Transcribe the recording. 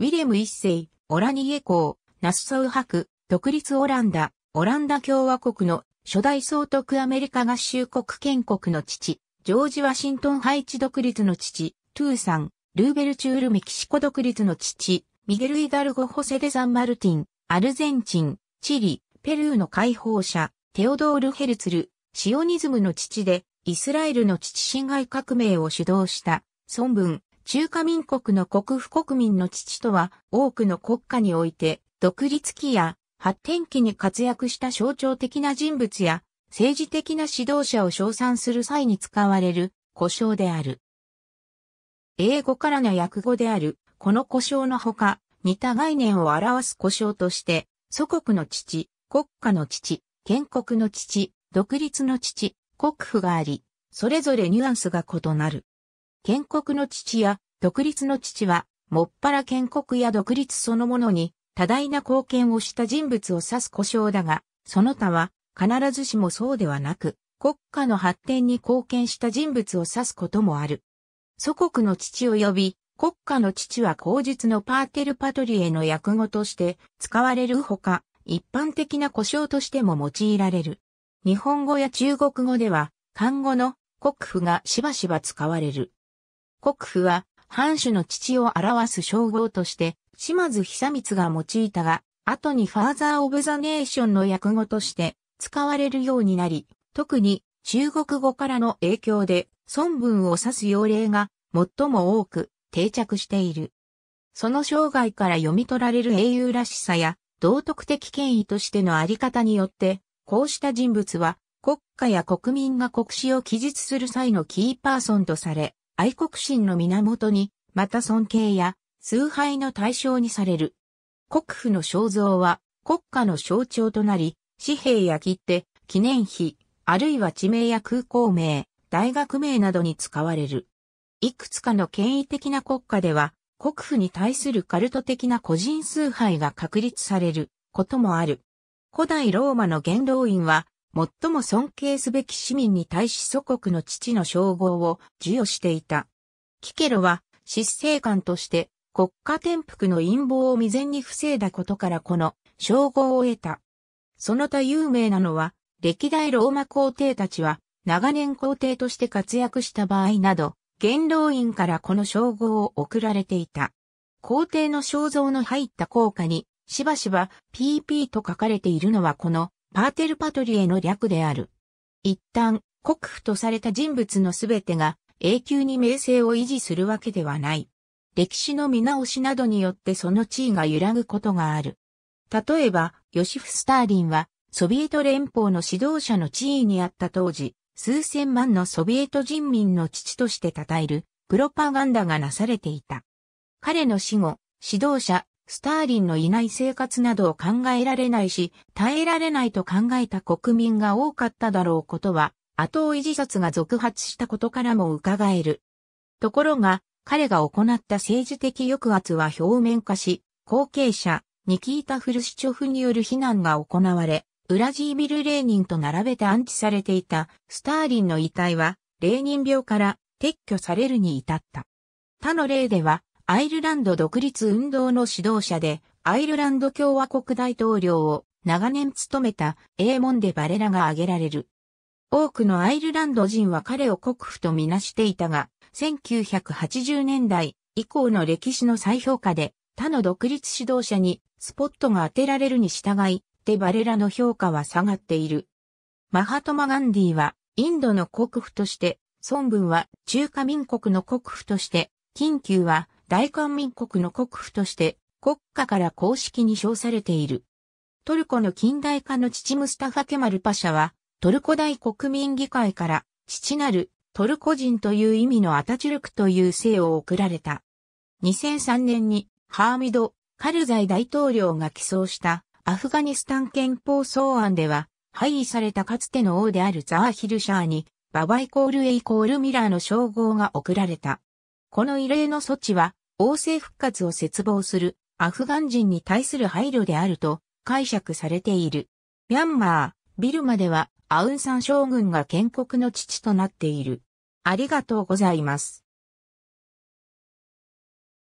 ウィレム一世、オラニエ公、ナッソウク、独立オランダ、オランダ共和国の初代総督アメリカ合衆国建国の父、ジョージ・ワシントンハイチ独立の父、トゥーサン、ルーベルチュールメキシコ独立の父、ミゲル・イダルゴ・ホセデ・サンマルティン、アルゼンチン、チリ、ペルーの解放者、テオドール・ヘルツル、シオニズムの父で、イスラエルの父侵害革命を主導した、孫文、中華民国の国府国民の父とは多くの国家において独立期や発展期に活躍した象徴的な人物や政治的な指導者を称賛する際に使われる故障である。英語からの訳語であるこの故障のほか似た概念を表す故障として祖国の父、国家の父、建国の父、独立の父、国府があり、それぞれニュアンスが異なる。建国の父や独立の父は、もっぱら建国や独立そのものに多大な貢献をした人物を指す故障だが、その他は必ずしもそうではなく、国家の発展に貢献した人物を指すこともある。祖国の父及び国家の父は口述のパーテルパトリエの訳語として使われるほか、一般的な故障としても用いられる。日本語や中国語では、漢語の国府がしばしば使われる。国府は、藩主の父を表す称号として、島津久光が用いたが、後にファーザー・オブ・ザ・ネーションの訳語として使われるようになり、特に中国語からの影響で孫文を指す用例が最も多く定着している。その生涯から読み取られる英雄らしさや道徳的権威としてのあり方によって、こうした人物は国家や国民が国史を記述する際のキーパーソンとされ、愛国心の源に、また尊敬や崇拝の対象にされる。国府の肖像は国家の象徴となり、紙幣や切手、記念碑、あるいは地名や空港名、大学名などに使われる。いくつかの権威的な国家では、国府に対するカルト的な個人崇拝が確立されることもある。古代ローマの元老院は最も尊敬すべき市民に対し祖国の父の称号を授与していた。キケロは、執政官として国家転覆の陰謀を未然に防いだことからこの称号を得た。その他有名なのは、歴代ローマ皇帝たちは、長年皇帝として活躍した場合など、元老院からこの称号を贈られていた。皇帝の肖像の入った硬貨に、しばしば PP と書かれているのはこのパーテルパトリエの略である。一旦、国府とされた人物のすべてが永久に名声を維持するわけではない。歴史の見直しなどによってその地位が揺らぐことがある。例えば、ヨシフ・スターリンは、ソビエト連邦の指導者の地位にあった当時、数千万のソビエト人民の父として称える、プロパガンダがなされていた。彼の死後、指導者、スターリンのいない生活などを考えられないし、耐えられないと考えた国民が多かっただろうことは、後追い自殺が続発したことからも伺える。ところが、彼が行った政治的抑圧は表面化し、後継者、ニキータ・フルシチョフによる非難が行われ、ウラジービル・レーニンと並べて安置されていたスターリンの遺体は、レーニン病から撤去されるに至った。他の例では、アイルランド独立運動の指導者で、アイルランド共和国大統領を長年務めたエーモンデ・バレラが挙げられる。多くのアイルランド人は彼を国父とみなしていたが、1980年代以降の歴史の再評価で他の独立指導者にスポットが当てられるに従い、でバレラの評価は下がっている。マハトマ・ガンディはインドの国父として、孫文は中華民国の国父として、近急は大韓民国の国府として国家から公式に称されている。トルコの近代化の父ムスタファ・ケマル・パシャは、トルコ大国民議会から、父なるトルコ人という意味のアタチュルクという姓を贈られた。2003年に、ハーミド・カルザイ大統領が起草したアフガニスタン憲法草案では、廃位されたかつての王であるザーヒルシャーに、ババイコールエイコールミラーの称号が贈られた。この異例の措置は、王政復活を絶望するアフガン人に対する配慮であると解釈されている。ミャンマー、ビルマではアウンサン将軍が建国の父となっている。ありがとうございます。